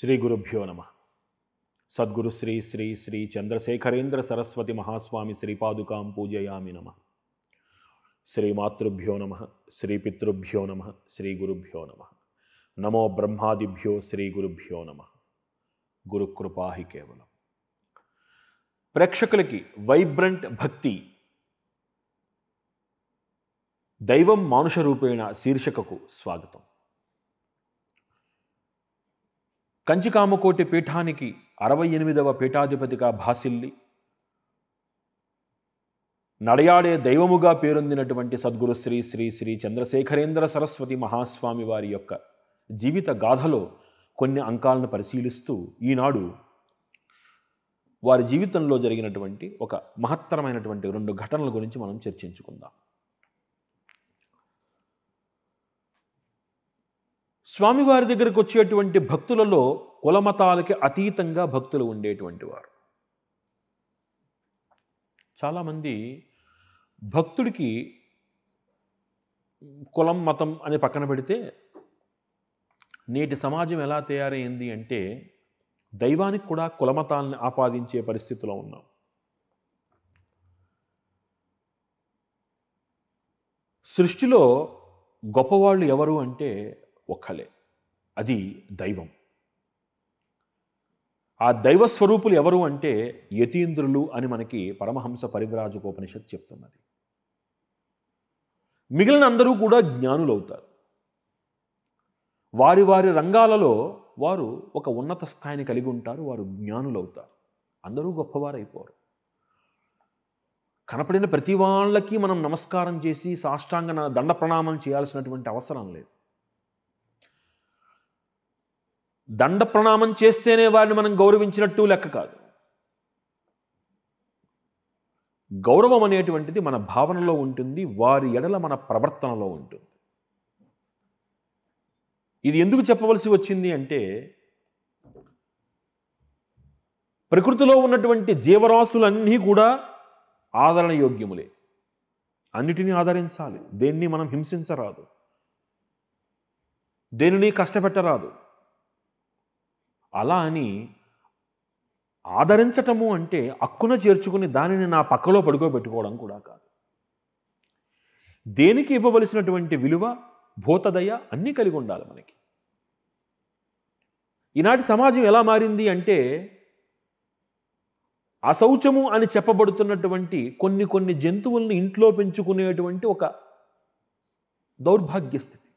శ్రీ గురుభ్యో నమ సద్గురు శ్రీ శ్రీ శ్రీ చంద్రశేఖరేంద్ర సరస్వతి మహాస్వామి శ్రీపాదుకాం పూజయామి నమ శ్రీ మాతృభ్యో నమ శ్రీ పితృభ్యో నమ శ్రీ గురుభ్యో నమ నమో బ్రహ్మాదిభ్యో శ్రీ గురుభ్యో నమ గురుకృపాహి కేవలం ప్రేక్షకులకి వైబ్రంట్ భక్తి దైవం మానుష రూపేణ శీర్షకకు స్వాగతం కంచికామకోటి పీఠానికి అరవై ఎనిమిదవ పీఠాధిపతిగా భాసిల్లి నడయాడే దైవముగా పేరొందినటువంటి సద్గురు శ్రీ శ్రీ శ్రీ చంద్రశేఖరేంద్ర సరస్వతి మహాస్వామి వారి యొక్క జీవిత గాథలో కొన్ని అంకాలను పరిశీలిస్తూ ఈనాడు వారి జీవితంలో జరిగినటువంటి ఒక మహత్తరమైనటువంటి రెండు ఘటనల గురించి మనం చర్చించుకుందాం స్వామివారి దగ్గరకు వచ్చేటువంటి భక్తులలో కులమతాలకి అతీతంగా భక్తులు ఉండేటువంటి వారు చాలామంది భక్తుడికి కులం మతం అని పక్కన పెడితే నేటి సమాజం ఎలా తయారైంది అంటే దైవానికి కూడా కులమతాలను ఆపాదించే పరిస్థితిలో ఉన్నాం సృష్టిలో గొప్పవాళ్ళు ఎవరు అంటే ఒక్కలే అది దైవం ఆ దైవ స్వరూపులు ఎవరు అంటే యతీంద్రులు అని మనకి పరమహంస పరివ్రాజకోపనిషత్ చెప్తున్నది మిగిలిన అందరూ కూడా జ్ఞానులవుతారు వారి వారి రంగాలలో వారు ఒక ఉన్నత స్థాయిని కలిగి ఉంటారు వారు జ్ఞానులవుతారు అందరూ గొప్పవారైపోరు కనపడిన ప్రతి వాళ్ళకి మనం నమస్కారం చేసి సాష్టాంగ దండ ప్రణామం చేయాల్సినటువంటి అవసరం లేదు దండ ప్రణామం చేస్తేనే వారిని మనం గౌరవించినట్టు లెక్క కాదు గౌరవం అనేటువంటిది మన భావనలో ఉంటుంది వారి ఎడల మన ప్రవర్తనలో ఉంటుంది ఇది ఎందుకు చెప్పవలసి వచ్చింది అంటే ప్రకృతిలో ఉన్నటువంటి జీవరాశులన్నీ కూడా ఆదరణ యోగ్యములే అన్నిటినీ ఆదరించాలి దేన్ని మనం హింసించరాదు దేనిని కష్టపెట్టరాదు అలా అని ఆదరించటము అంటే అక్కున చేర్చుకుని దానిని నా పక్కలో పడుకోబెట్టుకోవడం కూడా కాదు దేనికి ఇవ్వవలసినటువంటి విలువ భూతదయ అన్నీ కలిగి ఉండాలి మనకి ఈనాటి సమాజం ఎలా మారింది అంటే అశౌచము అని చెప్పబడుతున్నటువంటి కొన్ని కొన్ని జంతువుల్ని ఇంట్లో పెంచుకునేటువంటి ఒక దౌర్భాగ్య స్థితి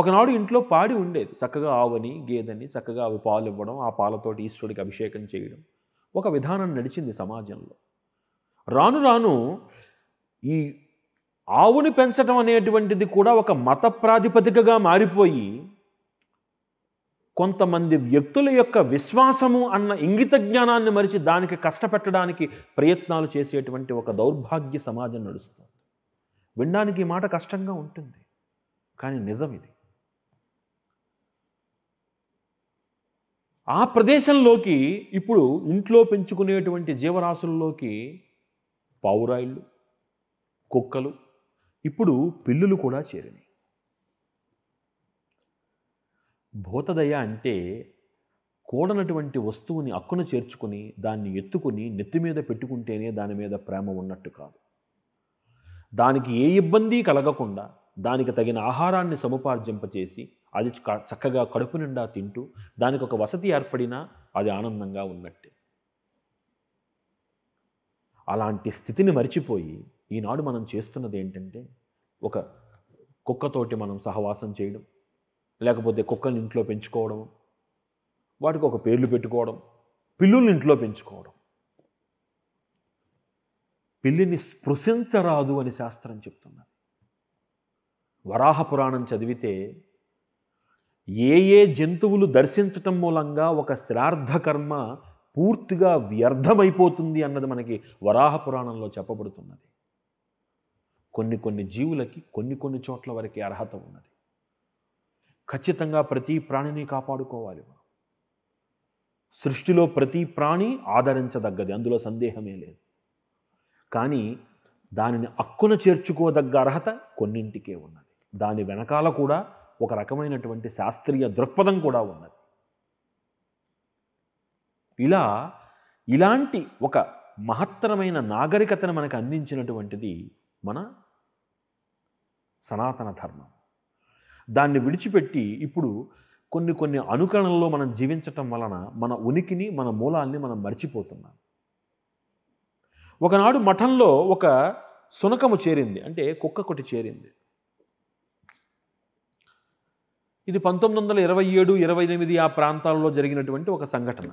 ఒకనాడు ఇంట్లో పాడి ఉండేది చక్కగా ఆవని గేదెని చక్కగా అవి పాలు ఇవ్వడం ఆ పాలతోటి ఈశ్వరుడికి అభిషేకం చేయడం ఒక విధానం నడిచింది సమాజంలో రాను రాను ఈ ఆవుని పెంచడం అనేటువంటిది కూడా ఒక మత ప్రాతిపదికగా మారిపోయి కొంతమంది వ్యక్తుల యొక్క విశ్వాసము అన్న ఇంగిత జ్ఞానాన్ని మరిచి దానికి కష్టపెట్టడానికి ప్రయత్నాలు చేసేటువంటి ఒక దౌర్భాగ్య సమాజం నడుస్తుంది వినడానికి మాట కష్టంగా ఉంటుంది కానీ నిజం ఇది ఆ ప్రదేశంలోకి ఇప్పుడు ఇంట్లో పెంచుకునేటువంటి జీవరాశుల్లోకి పావురాయిళ్ళు కుక్కలు ఇప్పుడు పిల్లులు కూడా చేరినాయి భూతదయ అంటే కూడనటువంటి వస్తువుని అక్కున చేర్చుకుని దాన్ని ఎత్తుకుని నెత్తి మీద పెట్టుకుంటేనే దాని మీద ప్రేమ ఉన్నట్టు కాదు దానికి ఏ ఇబ్బంది కలగకుండా దానికి తగిన ఆహారాన్ని సముపార్జింపచేసి అది చక్కగా కడుపు నిండా తింటూ దానికి ఒక వసతి ఏర్పడినా అది ఆనందంగా ఉన్నట్టే అలాంటి స్థితిని మరిచిపోయి ఈనాడు మనం చేస్తున్నది ఏంటంటే ఒక కుక్కతోటి మనం సహవాసం చేయడం లేకపోతే కుక్కని ఇంట్లో పెంచుకోవడం వాటికి ఒక పేర్లు పెట్టుకోవడం పిల్లుల్ని ఇంట్లో పెంచుకోవడం పిల్లిని స్పృశించరాదు అని శాస్త్రం చెప్తున్నారు వరాహ పురాణం చదివితే ఏ ఏ జంతువులు దర్శించటం మూలంగా ఒక శ్రార్థ కర్మ పూర్తిగా వ్యర్థమైపోతుంది అన్నది మనకి వరాహ పురాణంలో చెప్పబడుతున్నది కొన్ని కొన్ని జీవులకి కొన్ని కొన్ని చోట్ల వరకు అర్హత ఉన్నది ఖచ్చితంగా ప్రతి ప్రాణిని కాపాడుకోవాలి మనం సృష్టిలో ప్రతి ప్రాణి ఆదరించదగ్గది అందులో సందేహమే లేదు కానీ దానిని అక్కున చేర్చుకోదగ్గ అర్హత కొన్నింటికే ఉన్నది దాని వెనకాల కూడా ఒక రకమైనటువంటి శాస్త్రీయ దృక్పథం కూడా ఉన్నది ఇలా ఇలాంటి ఒక మహత్తరమైన నాగరికతను మనకు అందించినటువంటిది మన సనాతన ధర్మం దాన్ని విడిచిపెట్టి ఇప్పుడు కొన్ని కొన్ని అనుకరణల్లో మనం జీవించటం వలన మన ఉనికిని మన మూలాల్ని మనం మర్చిపోతున్నాం ఒకనాడు మఠంలో ఒక సునకము చేరింది అంటే కుక్క కొట్టి చేరింది ఇది పంతొమ్మిది వందల ఇరవై ఏడు ఇరవై ఎనిమిది ఆ ప్రాంతాల్లో జరిగినటువంటి ఒక సంఘటన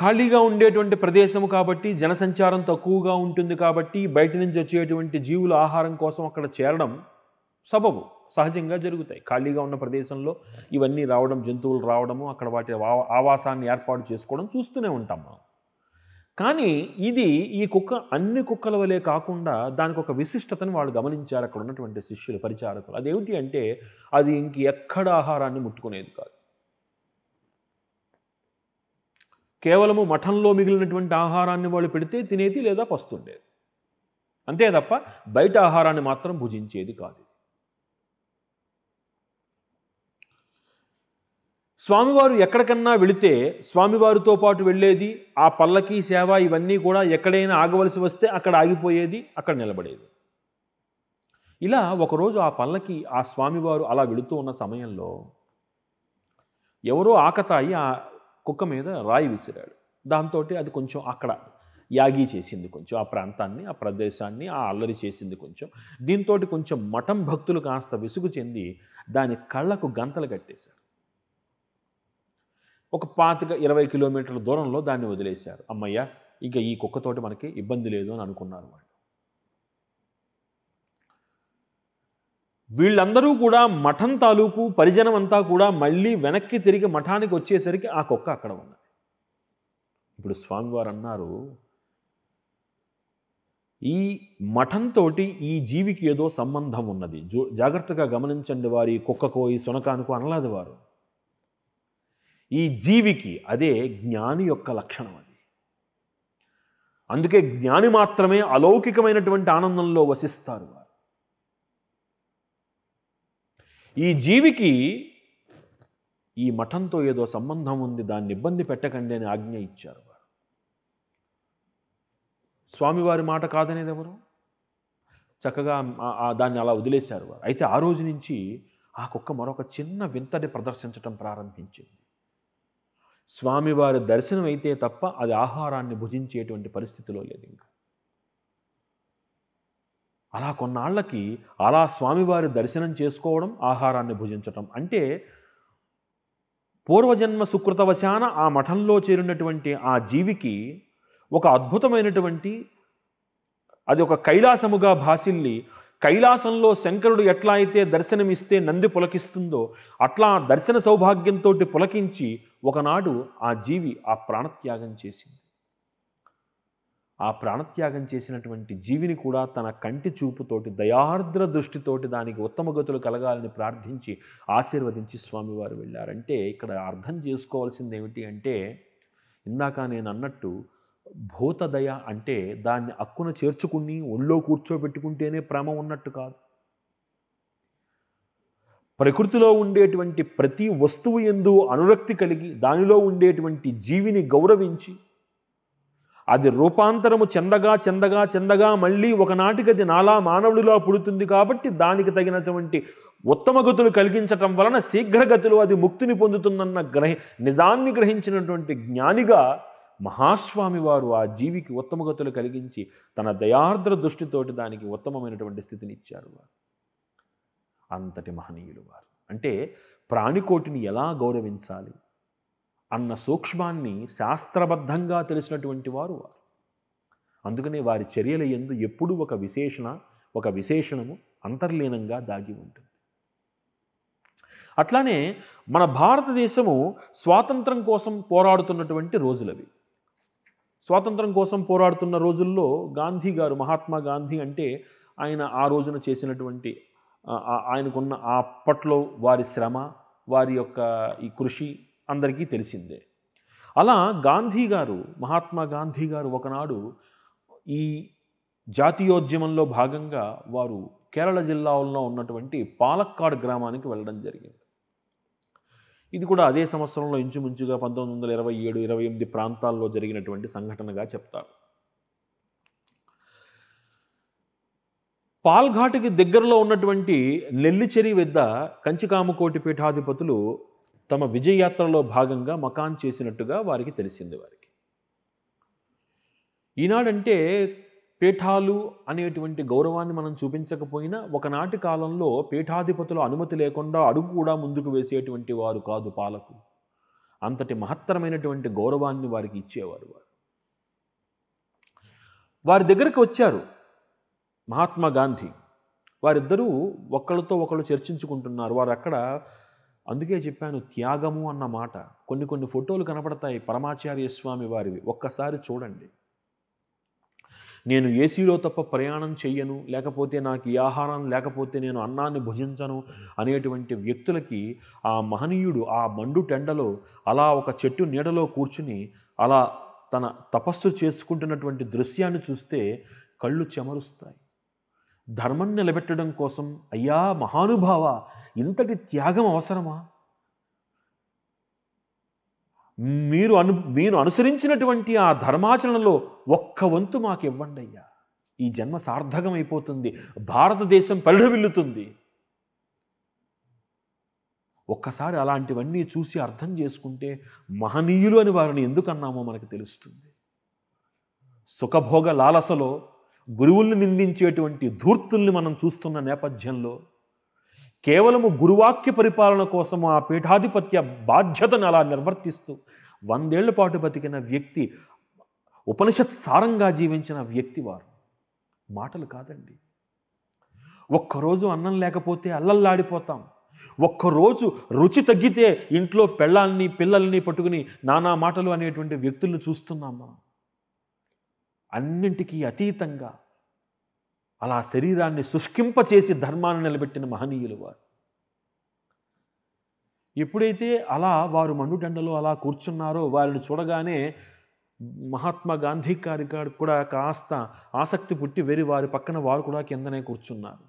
ఖాళీగా ఉండేటువంటి ప్రదేశము కాబట్టి జనసంచారం తక్కువగా ఉంటుంది కాబట్టి బయట నుంచి వచ్చేటువంటి జీవుల ఆహారం కోసం అక్కడ చేరడం సబబు సహజంగా జరుగుతాయి ఖాళీగా ఉన్న ప్రదేశంలో ఇవన్నీ రావడం జంతువులు రావడము అక్కడ వాటి ఆవాసాన్ని ఏర్పాటు చేసుకోవడం చూస్తూనే ఉంటాం మనం కానీ ఇది ఈ కుక్క అన్ని కుక్కల వలె కాకుండా దానికి ఒక విశిష్టతను వాళ్ళు గమనించారు అక్కడ ఉన్నటువంటి శిష్యులు పరిచారకులు అదేమిటి అంటే అది ఇంక ఎక్కడ ఆహారాన్ని ముట్టుకునేది కాదు కేవలము మఠంలో మిగిలినటువంటి ఆహారాన్ని వాళ్ళు పెడితే తినేది లేదా పస్తుండేది అంతే తప్ప బయట ఆహారాన్ని మాత్రం భుజించేది కాదు స్వామివారు ఎక్కడికన్నా వెళితే స్వామివారితో పాటు వెళ్ళేది ఆ పల్లకి సేవ ఇవన్నీ కూడా ఎక్కడైనా ఆగవలసి వస్తే అక్కడ ఆగిపోయేది అక్కడ నిలబడేది ఇలా ఒకరోజు ఆ పల్లకి ఆ స్వామివారు అలా వెళుతూ ఉన్న సమయంలో ఎవరో ఆకతాయి ఆ కుక్క మీద రాయి విసిరాడు దాంతో అది కొంచెం అక్కడ యాగి చేసింది కొంచెం ఆ ప్రాంతాన్ని ఆ ప్రదేశాన్ని ఆ అల్లరి చేసింది కొంచెం దీంతో కొంచెం మఠం భక్తులు కాస్త విసుగు చెంది దాని కళ్ళకు గంతలు కట్టేశారు ఒక పాతిక ఇరవై కిలోమీటర్ల దూరంలో దాన్ని వదిలేశారు అమ్మయ్య ఇంకా ఈ కుక్కతోటి మనకి ఇబ్బంది లేదు అని అనుకున్నారు వాళ్ళు వీళ్ళందరూ కూడా మఠం తాలూకు పరిజనం అంతా కూడా మళ్ళీ వెనక్కి తిరిగి మఠానికి వచ్చేసరికి ఆ కుక్క అక్కడ ఉన్నది ఇప్పుడు స్వామివారు అన్నారు ఈ మఠంతో ఈ జీవికి ఏదో సంబంధం ఉన్నది జాగ్రత్తగా గమనించండి వారి కుక్కకో ఈ సునకానుకో అనలాది వారు ఈ జీవికి అదే జ్ఞాని యొక్క లక్షణం అది అందుకే జ్ఞాని మాత్రమే అలౌకికమైనటువంటి ఆనందంలో వసిస్తారు వారు ఈ జీవికి ఈ మఠంతో ఏదో సంబంధం ఉంది దాన్ని ఇబ్బంది పెట్టకండి అని ఆజ్ఞ ఇచ్చారు వారు స్వామివారి మాట కాదనేది ఎవరు చక్కగా దాన్ని అలా వదిలేశారు వారు అయితే ఆ రోజు నుంచి ఆ కుక్క మరొక చిన్న వింతని ప్రదర్శించడం ప్రారంభించింది స్వామివారి దర్శనం అయితే తప్ప అది ఆహారాన్ని భుజించేటువంటి పరిస్థితిలో లేదు ఇంకా అలా కొన్నాళ్ళకి అలా స్వామివారి దర్శనం చేసుకోవడం ఆహారాన్ని భుజించటం అంటే పూర్వజన్మ సుకృతవశాన ఆ మఠంలో చేరినటువంటి ఆ జీవికి ఒక అద్భుతమైనటువంటి అది ఒక కైలాసముగా భాసిల్లి కైలాసంలో శంకరుడు ఎట్లా అయితే దర్శనమిస్తే నంది పులకిస్తుందో అట్లా దర్శన సౌభాగ్యంతో పులకించి ఒకనాడు ఆ జీవి ఆ ప్రాణత్యాగం చేసింది ఆ ప్రాణత్యాగం చేసినటువంటి జీవిని కూడా తన కంటి చూపుతోటి దయార్ద్ర దృష్టితోటి దానికి ఉత్తమ గతులు కలగాలని ప్రార్థించి ఆశీర్వదించి స్వామివారు వెళ్ళారంటే ఇక్కడ అర్థం చేసుకోవాల్సింది ఏమిటి అంటే ఇందాక నేను అన్నట్టు భూతదయ అంటే దాన్ని అక్కున చేర్చుకుని ఒళ్ళో కూర్చోబెట్టుకుంటేనే ప్రేమ ఉన్నట్టు కాదు ప్రకృతిలో ఉండేటువంటి ప్రతి వస్తువు ఎందు అనురక్తి కలిగి దానిలో ఉండేటువంటి జీవిని గౌరవించి అది రూపాంతరము చెందగా చెందగా చెందగా మళ్ళీ ఒకనాటికి అది నాలా మానవుడిలా పుడుతుంది కాబట్టి దానికి తగినటువంటి ఉత్తమ గతులు కలిగించటం వలన శీఘ్రగతులు అది ముక్తిని పొందుతుందన్న గ్రహి నిజాన్ని గ్రహించినటువంటి జ్ఞానిగా మహాస్వామి వారు ఆ జీవికి ఉత్తమ గతులు కలిగించి తన దయార్ద్ర దృష్టితోటి దానికి ఉత్తమమైనటువంటి స్థితిని ఇచ్చారు వారు అంతటి మహనీయులు వారు అంటే ప్రాణికోటిని ఎలా గౌరవించాలి అన్న సూక్ష్మాన్ని శాస్త్రబద్ధంగా తెలిసినటువంటి వారు వారు అందుకనే వారి చర్యల ఎందు ఎప్పుడూ ఒక విశేషణ ఒక విశేషణము అంతర్లీనంగా దాగి ఉంటుంది అట్లానే మన భారతదేశము స్వాతంత్రం కోసం పోరాడుతున్నటువంటి రోజులవి స్వాతంత్రం కోసం పోరాడుతున్న రోజుల్లో గాంధీ గారు మహాత్మా గాంధీ అంటే ఆయన ఆ రోజున చేసినటువంటి ఆయనకున్న ఆ అప్పట్లో వారి శ్రమ వారి యొక్క ఈ కృషి అందరికీ తెలిసిందే అలా గాంధీ గారు మహాత్మా గాంధీ గారు ఒకనాడు ఈ జాతీయోద్యమంలో భాగంగా వారు కేరళ జిల్లాలో ఉన్నటువంటి పాలక్కాడ్ గ్రామానికి వెళ్ళడం జరిగింది ఇది కూడా అదే సంవత్సరంలో ఇంచుమించుగా పంతొమ్మిది వందల ఇరవై ఏడు ఇరవై ఎనిమిది ప్రాంతాల్లో జరిగినటువంటి సంఘటనగా చెప్తారు పాల్ఘాటుకి దగ్గరలో ఉన్నటువంటి నెల్లిచెరి వద్ద కంచికామకోటి పీఠాధిపతులు తమ విజయయాత్రలో భాగంగా మకాన్ చేసినట్టుగా వారికి తెలిసింది వారికి ఈనాడంటే పీఠాలు అనేటువంటి గౌరవాన్ని మనం చూపించకపోయినా ఒకనాటి కాలంలో పీఠాధిపతుల అనుమతి లేకుండా అడుగు కూడా ముందుకు వేసేటువంటి వారు కాదు పాలకు అంతటి మహత్తరమైనటువంటి గౌరవాన్ని వారికి ఇచ్చేవారు వారు వారి దగ్గరికి వచ్చారు మహాత్మా గాంధీ వారిద్దరూ ఒకళ్ళతో ఒకళ్ళు చర్చించుకుంటున్నారు వారు అక్కడ అందుకే చెప్పాను త్యాగము అన్న మాట కొన్ని కొన్ని ఫోటోలు కనపడతాయి పరమాచార్య స్వామి వారివి ఒక్కసారి చూడండి నేను ఏసీలో తప్ప ప్రయాణం చెయ్యను లేకపోతే నాకు ఈ ఆహారం లేకపోతే నేను అన్నాన్ని భుజించను అనేటువంటి వ్యక్తులకి ఆ మహనీయుడు ఆ మండు టెండలో అలా ఒక చెట్టు నీడలో కూర్చుని అలా తన తపస్సు చేసుకుంటున్నటువంటి దృశ్యాన్ని చూస్తే కళ్ళు చెమరుస్తాయి ధర్మం నిలబెట్టడం కోసం అయ్యా మహానుభావ ఇంతటి త్యాగం అవసరమా మీరు అను మీరు అనుసరించినటువంటి ఆ ధర్మాచరణలో ఒక్క వంతు మాకు ఇవ్వండి అయ్యా ఈ జన్మ సార్థకమైపోతుంది భారతదేశం పరిఢవిల్లుతుంది ఒక్కసారి అలాంటివన్నీ చూసి అర్థం చేసుకుంటే మహనీయులు అని వారిని ఎందుకన్నామో మనకు తెలుస్తుంది సుఖభోగ లాలసలో గురువుల్ని నిందించేటువంటి ధూర్తుల్ని మనం చూస్తున్న నేపథ్యంలో కేవలము గురువాక్య పరిపాలన కోసం ఆ పీఠాధిపత్య బాధ్యతను అలా నిర్వర్తిస్తూ వందేళ్ల పాటు బతికిన వ్యక్తి ఉపనిషత్ సారంగా జీవించిన వ్యక్తి వారు మాటలు కాదండి ఒక్కరోజు అన్నం లేకపోతే అల్లల్లాడిపోతాం ఒక్కరోజు రుచి తగ్గితే ఇంట్లో పెళ్ళాన్ని పిల్లల్ని పట్టుకుని నానా మాటలు అనేటువంటి వ్యక్తులను చూస్తున్నాం మనం అన్నింటికీ అతీతంగా అలా శరీరాన్ని శుష్కింపచేసి ధర్మాన్ని నిలబెట్టిన మహనీయులు వారు ఎప్పుడైతే అలా వారు మండుటెండలో అలా కూర్చున్నారో వారిని చూడగానే మహాత్మా గాంధీ గారి కూడా కాస్త ఆసక్తి పుట్టి వెరి వారి పక్కన వారు కూడా కిందనే కూర్చున్నారు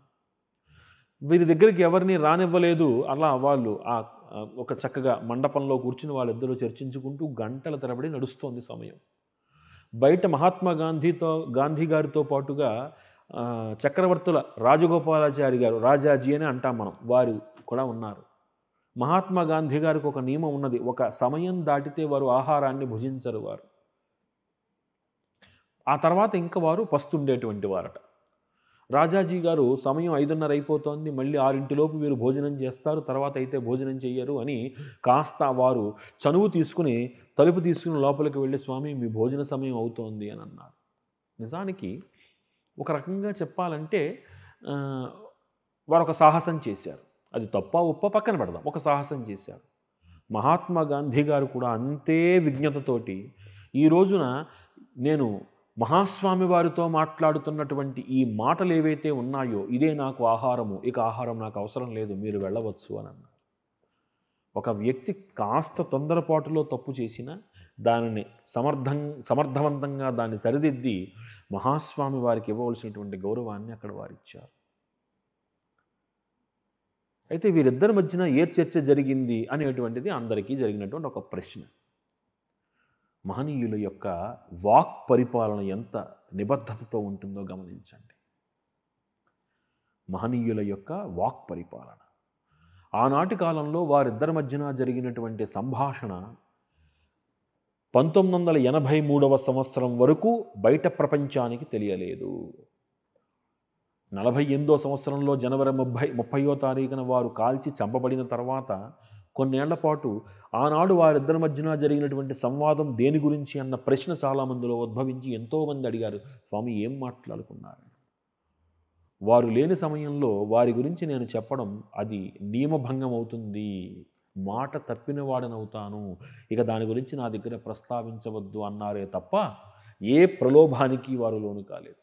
వీరి దగ్గరికి ఎవరిని రానివ్వలేదు అలా వాళ్ళు ఆ ఒక చక్కగా మండపంలో కూర్చుని వాళ్ళిద్దరూ చర్చించుకుంటూ గంటల తరబడి నడుస్తోంది సమయం బయట మహాత్మా గాంధీతో గాంధీ గారితో పాటుగా చక్రవర్తుల రాజగోపాలాచారి గారు రాజాజీ అని అంటాం మనం వారు కూడా ఉన్నారు మహాత్మా గాంధీ గారికి ఒక నియమం ఉన్నది ఒక సమయం దాటితే వారు ఆహారాన్ని భుజించరు వారు ఆ తర్వాత ఇంకా వారు పస్తుండేటువంటి వారట రాజాజీ గారు సమయం ఐదున్నర అయిపోతోంది మళ్ళీ ఆరింటిలోపు వీరు భోజనం చేస్తారు తర్వాత అయితే భోజనం చేయరు అని కాస్త వారు చనువు తీసుకుని తలుపు తీసుకుని లోపలికి వెళ్ళి స్వామి మీ భోజన సమయం అవుతోంది అని అన్నారు నిజానికి ఒక రకంగా చెప్పాలంటే వారు ఒక సాహసం చేశారు అది తప్ప ఉప్ప పక్కన పెడదాం ఒక సాహసం చేశారు మహాత్మా గాంధీ గారు కూడా అంతే విజ్ఞతతోటి ఈ రోజున నేను మహాస్వామి వారితో మాట్లాడుతున్నటువంటి ఈ మాటలు ఏవైతే ఉన్నాయో ఇదే నాకు ఆహారము ఇక ఆహారం నాకు అవసరం లేదు మీరు వెళ్ళవచ్చు అని అన్నారు ఒక వ్యక్తి కాస్త తొందరపాటులో తప్పు చేసినా దానిని సమర్థం సమర్థవంతంగా దాన్ని సరిదిద్ది మహాస్వామి వారికి ఇవ్వవలసినటువంటి గౌరవాన్ని అక్కడ వారిచ్చారు అయితే వీరిద్దరి మధ్యన ఏ చర్చ జరిగింది అనేటువంటిది అందరికీ జరిగినటువంటి ఒక ప్రశ్న మహనీయుల యొక్క వాక్ పరిపాలన ఎంత నిబద్ధతతో ఉంటుందో గమనించండి మహనీయుల యొక్క వాక్ పరిపాలన ఆనాటి కాలంలో వారిద్దరి మధ్యన జరిగినటువంటి సంభాషణ పంతొమ్మిది వందల ఎనభై మూడవ సంవత్సరం వరకు బయట ప్రపంచానికి తెలియలేదు నలభై ఎనిమిదో సంవత్సరంలో జనవరి ముప్పై ముప్పయో తారీఖున వారు కాల్చి చంపబడిన తర్వాత కొన్నేళ్ల పాటు ఆనాడు వారిద్దరి మధ్యన జరిగినటువంటి సంవాదం దేని గురించి అన్న ప్రశ్న చాలామందిలో ఉద్భవించి ఎంతోమంది అడిగారు స్వామి ఏం మాట్లాడుకున్నారు వారు లేని సమయంలో వారి గురించి నేను చెప్పడం అది నియమభంగం అవుతుంది మాట తప్పిన వాడనవుతాను ఇక దాని గురించి నా దగ్గర ప్రస్తావించవద్దు అన్నారే తప్ప ఏ ప్రలోభానికి వారు లోను కాలేదు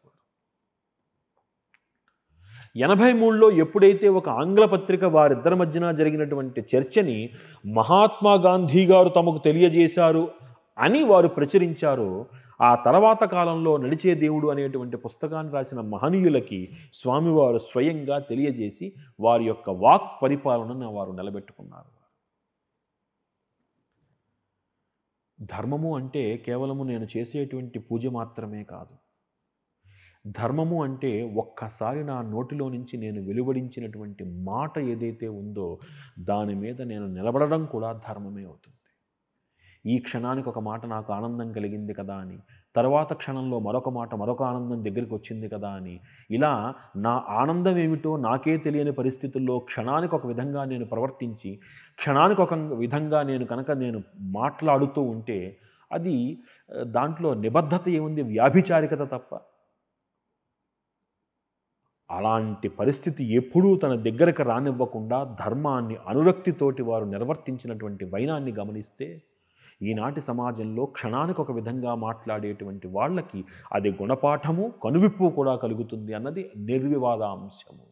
ఎనభై మూడులో ఎప్పుడైతే ఒక ఆంగ్ల పత్రిక వారిద్దరి మధ్యన జరిగినటువంటి చర్చని మహాత్మా గాంధీ గారు తమకు తెలియజేశారు అని వారు ప్రచురించారో ఆ తర్వాత కాలంలో నడిచే దేవుడు అనేటువంటి పుస్తకాన్ని రాసిన మహనీయులకి స్వామివారు స్వయంగా తెలియజేసి వారి యొక్క వాక్ పరిపాలనను వారు నిలబెట్టుకున్నారు ధర్మము అంటే కేవలము నేను చేసేటువంటి పూజ మాత్రమే కాదు ధర్మము అంటే ఒక్కసారి నా నోటిలో నుంచి నేను వెలువడించినటువంటి మాట ఏదైతే ఉందో దాని మీద నేను నిలబడడం కూడా ధర్మమే అవుతుంది ఈ క్షణానికి ఒక మాట నాకు ఆనందం కలిగింది కదా అని తర్వాత క్షణంలో మరొక మాట మరొక ఆనందం దగ్గరికి వచ్చింది కదా అని ఇలా నా ఆనందం ఏమిటో నాకే తెలియని పరిస్థితుల్లో క్షణానికి ఒక విధంగా నేను ప్రవర్తించి క్షణానికి ఒక విధంగా నేను కనుక నేను మాట్లాడుతూ ఉంటే అది దాంట్లో నిబద్ధత ఏముంది వ్యాభిచారికత తప్ప అలాంటి పరిస్థితి ఎప్పుడూ తన దగ్గరకు రానివ్వకుండా ధర్మాన్ని అనురక్తితోటి వారు నిర్వర్తించినటువంటి వైనాన్ని గమనిస్తే ఈనాటి సమాజంలో క్షణానికి ఒక విధంగా మాట్లాడేటువంటి వాళ్ళకి అది గుణపాఠము కనువిప్పు కూడా కలుగుతుంది అన్నది నిర్వివాదాంశము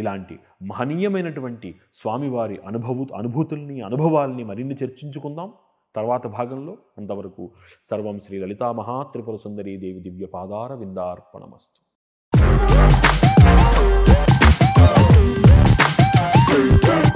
ఇలాంటి మహనీయమైనటువంటి స్వామివారి అనుభవ అనుభూతుల్ని అనుభవాల్ని మరిన్ని చర్చించుకుందాం తర్వాత భాగంలో అంతవరకు సర్వం శ్రీ లలితా మహాత్రిపుర దేవి దివ్య పాదార విందార్పణమస్తు Thank you.